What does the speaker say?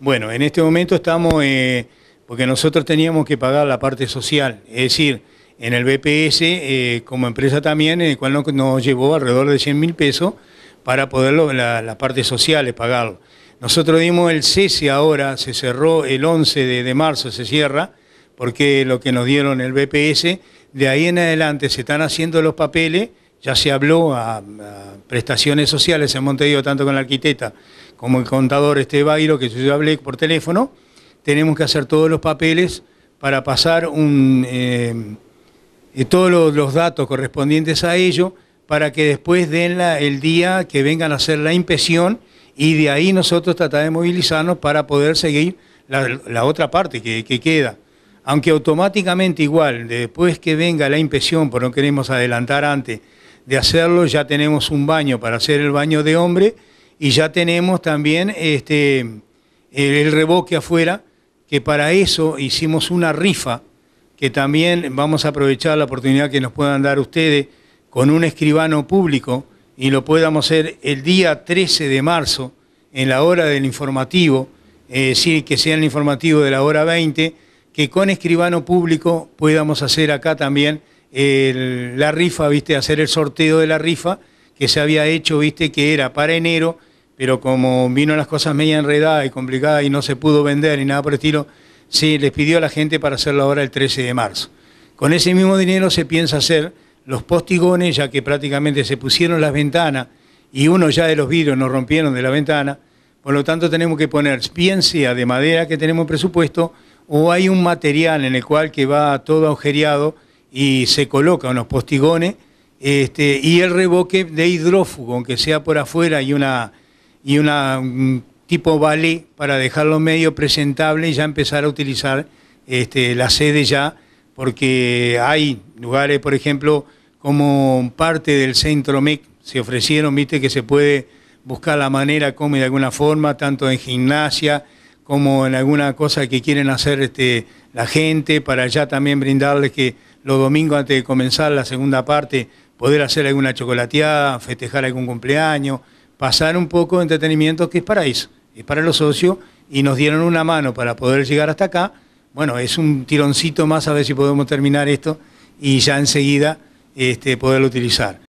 Bueno, en este momento estamos, eh, porque nosotros teníamos que pagar la parte social, es decir, en el BPS eh, como empresa también, el cual nos, llevó alrededor de 100 mil pesos para poder las la partes sociales pagarlo. Nosotros dimos el cese ahora, se cerró el 11 de, marzo, se cierra, porque lo que nos dieron el BPS, de ahí en adelante se están haciendo los papeles ya se habló a, prestaciones sociales en Montevideo, tanto con la arquitecta como el contador este que yo hablé por teléfono. Tenemos que hacer todos los papeles para pasar eh, eh, todos los, datos correspondientes a ello para que después den el día que vengan a hacer la impresión y de ahí nosotros tratar de movilizarnos para poder seguir la, otra parte que, queda. Aunque automáticamente igual, después que venga la impresión, por no queremos adelantar antes, de hacerlo, ya tenemos un baño para hacer el baño de hombre y ya tenemos también este, el, reboque afuera, que para eso hicimos una rifa, que también vamos a aprovechar la oportunidad que nos puedan dar ustedes con un escribano público y lo podamos hacer el día 13 de marzo en la hora del informativo, eh, decir, que sea el informativo de la hora 20, que con escribano público podamos hacer acá también la rifa, viste, hacer el sorteo de la rifa que se había hecho, viste, que era para enero, pero como vino las cosas media enredadas y complicadas y no se pudo vender ni nada por el estilo, se les pidió a la gente para hacerlo ahora el 13 de marzo. Con ese mismo dinero se piensa hacer los postigones, ya que prácticamente se pusieron las ventanas y uno ya de los vidrios nos rompieron de la ventana, por lo tanto tenemos que poner, bien sea de madera que tenemos presupuesto, o hay un material en el cual que va todo agujereado, y se coloca unos postigones este, y el reboque de hidrófugo, aunque sea por afuera y una, y una un mm, tipo ballet para dejarlo medio presentable y ya empezar a utilizar este, la sede ya, porque hay lugares, por ejemplo, como parte del centro MEC, se ofrecieron, viste, que se puede buscar la manera como de alguna forma, tanto en gimnasia como en alguna cosa que quieren hacer este, la gente, para ya también brindarles que los domingos antes de comenzar la segunda parte, poder hacer alguna chocolateada, festejar algún cumpleaños, pasar un poco de entretenimiento que es para eso, es para los socios, y nos dieron una mano para poder llegar hasta acá. Bueno, es un tironcito más a ver si podemos terminar esto y ya enseguida este, poderlo utilizar.